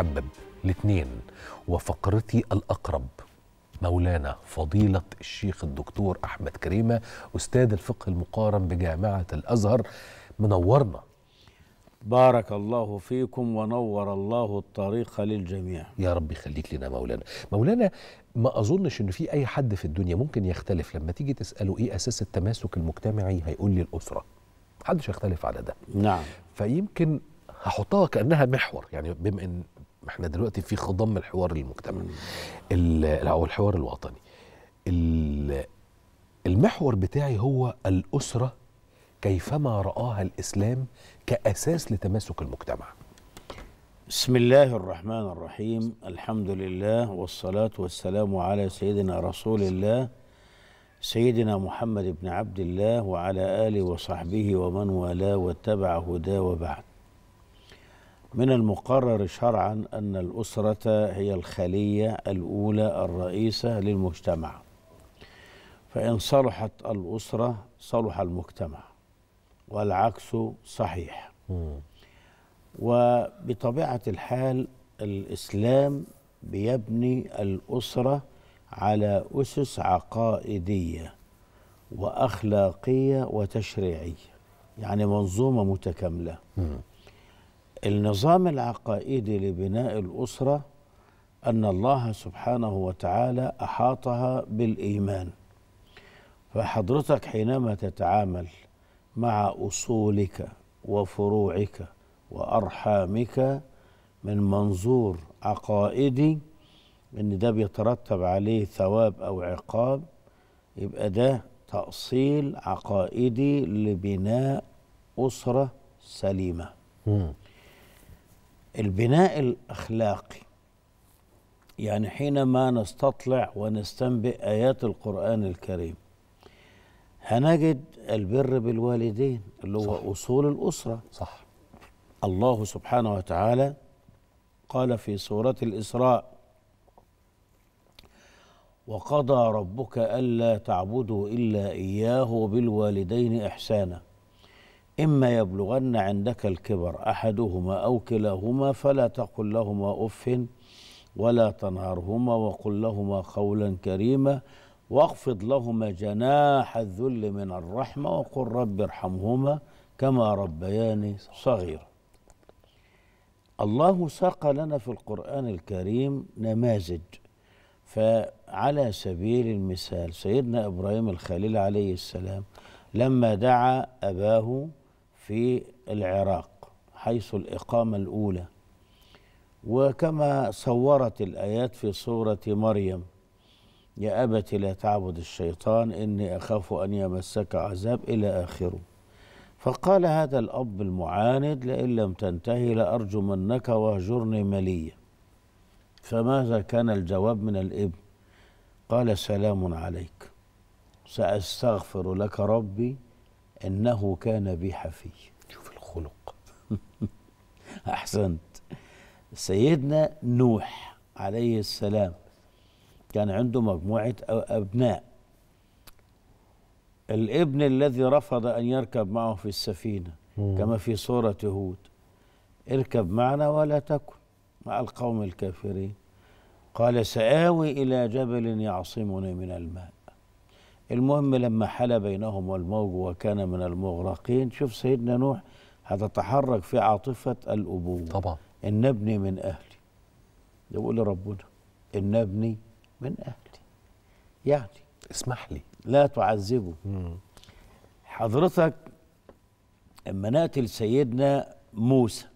المحبب الاثنين وفقرتي الأقرب مولانا فضيلة الشيخ الدكتور أحمد كريمة أستاذ الفقه المقارن بجامعة الأزهر منورنا بارك الله فيكم ونور الله الطريق للجميع يا رب يخليك لنا مولانا مولانا ما أظنش أن في أي حد في الدنيا ممكن يختلف لما تيجي تسأله إيه أساس التماسك المجتمعي هيقول لي الأسرة محدش يختلف على ده نعم فيمكن هحطها كأنها محور يعني بما أن احنا دلوقتي في خضم الحوار المجتمعي او الحوار الوطني المحور بتاعي هو الاسره كيفما راها الاسلام كاساس لتماسك المجتمع بسم الله الرحمن الرحيم الحمد لله والصلاه والسلام على سيدنا رسول الله سيدنا محمد بن عبد الله وعلى اله وصحبه ومن والاه واتبع هداه وبعد من المقرر شرعا أن الأسرة هي الخلية الأولى الرئيسة للمجتمع فإن صلحت الأسرة صلح المجتمع والعكس صحيح وبطبيعة الحال الإسلام بيبني الأسرة على أسس عقائدية وأخلاقية وتشريعية يعني منظومة متكاملة النظام العقائدي لبناء الأسرة أن الله سبحانه وتعالى أحاطها بالإيمان فحضرتك حينما تتعامل مع أصولك وفروعك وأرحامك من منظور عقائدي ان ده بيترتب عليه ثواب او عقاب يبقى ده تأصيل عقائدي لبناء أسرة سليمة. مم. البناء الاخلاقي يعني حينما نستطلع ونستنبئ ايات القران الكريم هنجد البر بالوالدين اللي هو صح. اصول الاسره صح الله سبحانه وتعالى قال في سوره الاسراء وقضى ربك الا تعبدوا الا اياه وبالوالدين احسانا إما يبلغن عندك الكبر أحدهما أو كلاهما فلا تقل لهما أف ولا تنهرهما وقل لهما قولا كريما واخفض لهما جناح الذل من الرحمة وقل رب ارحمهما كما ربياني صغيرا الله ساق لنا في القرآن الكريم نماذج فعلى سبيل المثال سيدنا إبراهيم الخليل عليه السلام لما دعا أباه في العراق حيث الإقامة الأولى وكما صورت الآيات في سورة مريم يا أبت لا تعبد الشيطان إني أخاف أن يمسك عذاب إلى آخره فقال هذا الأب المعاند لئن لم تنتهي لأرجمنك واهجرني مليا فماذا كان الجواب من الابن قال سلام عليك سأستغفر لك ربي انه كان بي حفي شوف الخلق احسنت سيدنا نوح عليه السلام كان عنده مجموعه ابناء الابن الذي رفض ان يركب معه في السفينه كما في سوره هود اركب معنا ولا تكن مع القوم الكافرين قال سآوي إلى جبل يعصمني من الماء المهم لما حل بينهما الموج وكان من المغرقين شوف سيدنا نوح هتتحرك في عاطفة الأبوة طبعا إن ابني من أهلي ده بيقول لربنا إن ابني من أهلي يعني اسمح لي لا تعذبه مم. حضرتك اما ناتي لسيدنا موسى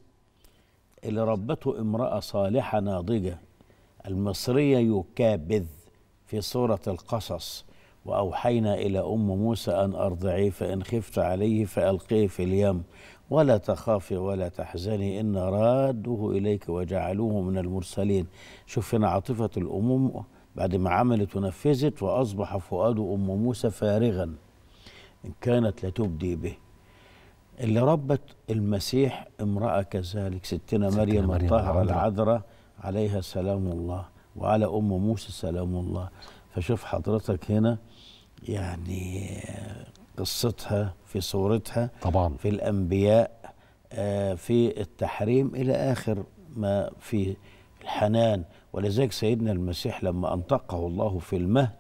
اللي ربته امراه صالحه ناضجه المصريه يكابذ في سوره القصص وأوحينا إلى أم موسى أن أرضعيه فإن خفت عليه فألقيه في اليم ولا تخافي ولا تحزني إن رادوه إليك وجعلوه من المرسلين شوف هنا عاطفة الأمم بعد ما عملت ونفذت وأصبح فؤاد أم موسى فارغا إن كانت لتبدي به اللي ربت المسيح امرأة كذلك ستنا مريم الطاهرة العذراء عليها سلام الله وعلى أم موسى سلام الله فشوف حضرتك هنا يعني قصتها في صورتها طبعا في الأنبياء آه، في التحريم إلى آخر ما في الحنان ولذلك سيدنا المسيح لما أنطقه الله في المهد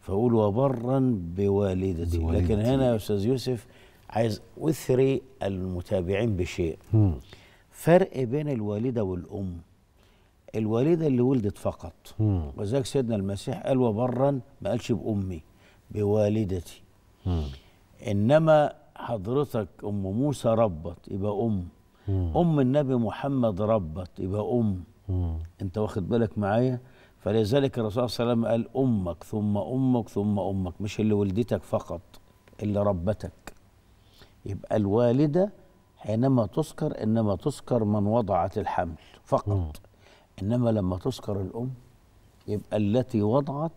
فقول وبرا بوالدتي, بوالدتي. لكن هنا يا أستاذ يوسف عايز أثري المتابعين بشيء فرق بين الوالدة والأم الوالدة اللي ولدت فقط ولذلك سيدنا المسيح قال وبرا ما قالش بأمي بوالدتي م. انما حضرتك ام موسى ربت يبقى ام م. ام النبي محمد ربت يبقى ام م. انت واخد بالك معايا فلذلك الرسول صلى الله عليه وسلم قال امك ثم امك ثم امك مش اللي ولدتك فقط اللي ربتك يبقى الوالده حينما تذكر انما تذكر من وضعت الحمل فقط م. انما لما تذكر الام يبقى التي وضعت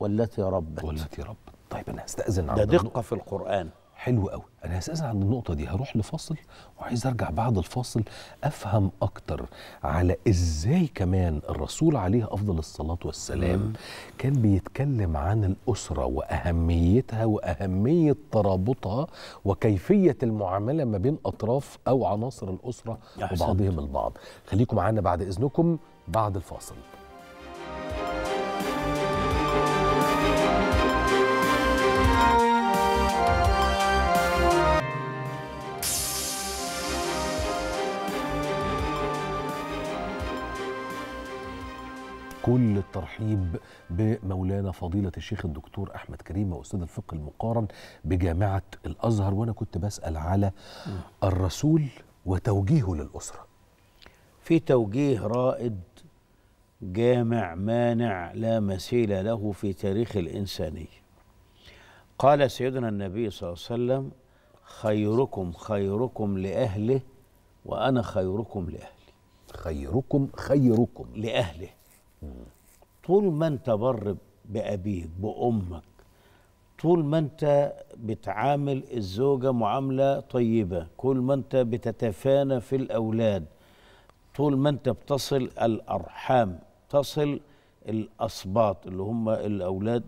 والتي ربت والتي ربت طيب انا هستأذن عند ده دقة في القرآن حلو قوي انا هستأذن عند النقطة دي هروح لفاصل وعايز ارجع بعد الفاصل افهم اكتر على ازاي كمان الرسول عليه افضل الصلاة والسلام مم. كان بيتكلم عن الاسرة واهميتها واهمية ترابطها وكيفية المعاملة ما بين اطراف او عناصر الاسرة وبعضهم البعض خليكم معانا بعد اذنكم بعد الفاصل كل الترحيب بمولانا فضيلة الشيخ الدكتور أحمد كريم وأستاذ الفقه المقارن بجامعة الأزهر وأنا كنت بسأل على الرسول وتوجيهه للأسرة في توجيه رائد جامع مانع لا مثيل له في تاريخ الإنسانية قال سيدنا النبي صلى الله عليه وسلم خيركم خيركم لأهله وأنا خيركم لأهلي خيركم خيركم لأهله طول ما انت بر بابيك بامك طول ما انت بتعامل الزوجه معامله طيبه كل ما انت بتتفانى في الاولاد طول ما انت بتصل الارحام تصل الاسباط اللي هم الاولاد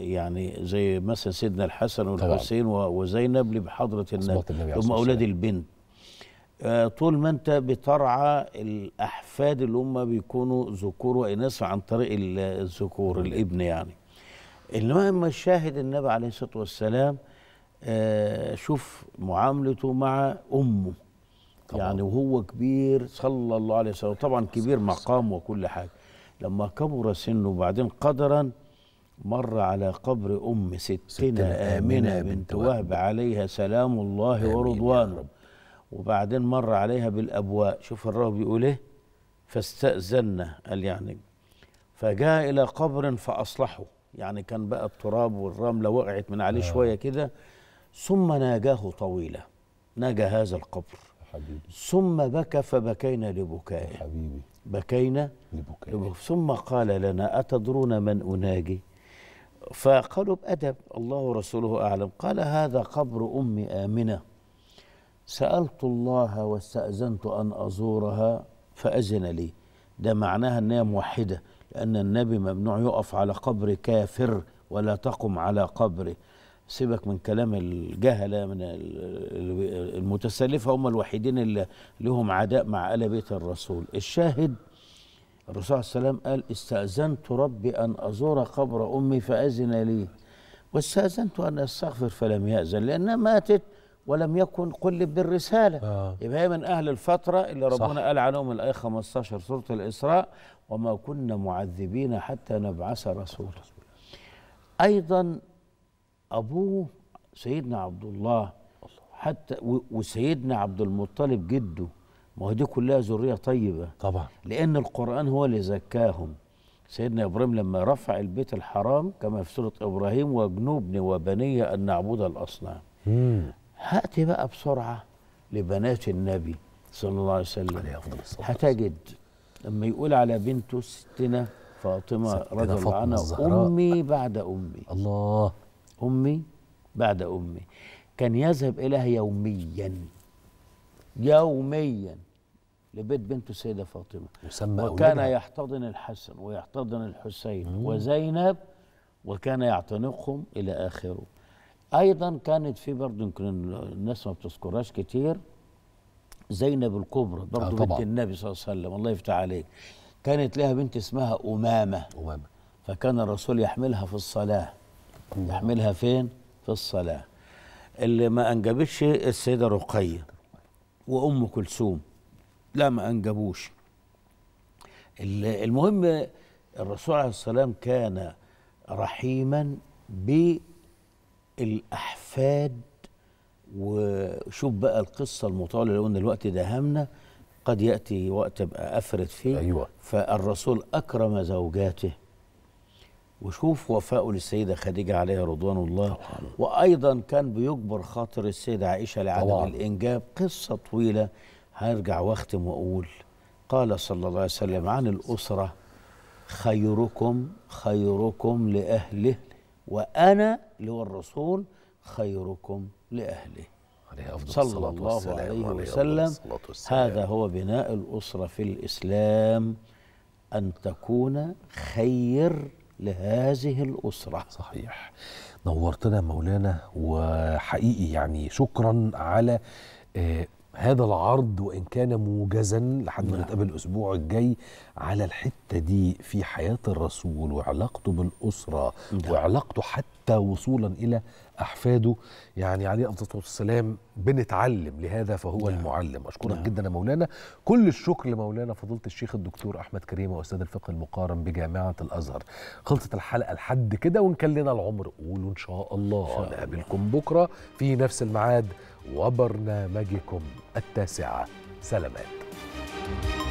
يعني زي مثلا سيدنا الحسن والحسين وزينب اللي بحضره النبي هم اولاد البنت آه، طول ما انت بترعى الاحفاد اللي هم بيكونوا ذكور واناث عن طريق الذكور الابن يعني المهم الشاهد النبي عليه الصلاه والسلام آه، شوف معاملته مع امه طبعا. يعني وهو كبير صلى الله عليه وسلم طبعا كبير مقام وكل حاجه لما كبر سنه وبعدين قدرا مر على قبر ام ستنا امنه بنت وهب عليها سلام الله ورضوانه وبعدين مر عليها بالأبواء شوف الراوي بيقول إيه فاستأذنا قال يعني فجاء إلى قبر فأصلحه يعني كان بقى التراب والرملة وقعت من عليه آه. شوية كده ثم ناجاه طويلة ناجى هذا القبر حبيبي ثم بكى فبكينا لبكائه حبيبي بكينا لبكائه لبكائه ثم قال لنا أتدرون من أناجي فقالوا بأدب الله ورسوله أعلم قال هذا قبر أم آمنة سألت الله واستأذنت أن أزورها فأذن لي ده معناها أنها موحدة لأن النبي ممنوع يقف على قبر كافر ولا تقم على قبره سيبك من كلام الجهلة من المتسلفة هم الوحيدين اللي لهم عداء مع آل بيت الرسول الشاهد الرسول عليه السلام قال استأذنت ربي أن أزور قبر أمي فأذن لي واستأذنت أن أستغفر فلم يأذن لأنها ماتت ولم يكن قلب بالرساله آه. يبقى هي من اهل الفتره اللي ربنا صح. قال عنهم الايه 15 سوره الاسراء وما كنا معذبين حتى نبعث رسولا ايضا ابوه سيدنا عبد الله حتى وسيدنا عبد المطلب جده ما هو دي كلها ذريه طيبه طبعا لان القران هو اللي زكاهم سيدنا ابراهيم لما رفع البيت الحرام كما في سوره ابراهيم وجنوبني وبني ان نعبد الاصنام هاتي بقى بسرعه لبنات النبي صلى الله عليه وسلم عليه افضل الصلاه هتجد لما يقول على بنته ستنا فاطمه رضي الله عنها امي بعد امي الله امي بعد امي كان يذهب اليها يوميا يوميا لبيت بنته السيدة فاطمة وسمى وكان أولادها. يحتضن الحسن ويحتضن الحسين مم. وزينب وكان يعتنقهم إلى آخره ايضا كانت في برضه يمكن الناس ما بتذكرهاش كتير زينب الكبرى آه، برضه بنت النبي صلى الله عليه وسلم الله يفتح عليك كانت لها بنت اسمها امامه امامه فكان الرسول يحملها في الصلاه يحملها فين في الصلاه اللي ما انجبتش السيده رقيه وام كلثوم لا ما انجبوش المهم الرسول عليه الصلاه والسلام كان رحيما ب الأحفاد وشوف بقى القصة المطالة لو أن الوقت ده همنا قد يأتي وقت أبقى أفرد فيه أيوة. فالرسول أكرم زوجاته وشوف وفاءه للسيدة خديجة عليها رضوان الله طبعا. وأيضا كان بيجبر خاطر السيدة عائشة لعدم طبعا. الإنجاب قصة طويلة هرجع واختم وأقول قال صلى الله عليه وسلم عن الأسرة خيركم خيركم لأهله وأنا اللي هو الرسول خيركم لأهله عليه أفضل صلى الصلاة الله والسلام عليه وسلم والسلام هذا هو بناء الأسرة في الإسلام أن تكون خير لهذه الأسرة صحيح نورتنا مولانا وحقيقي يعني شكرا على آه، هذا العرض وان كان موجزا لحد ما نعم. نتقابل الاسبوع الجاي على الحته دي في حياه الرسول وعلاقته بالاسره نعم. وعلاقته حتى وصولا الى احفاده يعني عليه الصلاه والسلام بنتعلم لهذا فهو نعم. المعلم اشكرك نعم. جدا يا مولانا كل الشكر لمولانا فضيله الشيخ الدكتور احمد كريم واستاذ الفقه المقارن بجامعه الازهر خلصت الحلقه لحد كده وان لنا العمر قولوا ان شاء الله نقابلكم بكره في نفس الميعاد وبرنامجكم التاسعه سلامات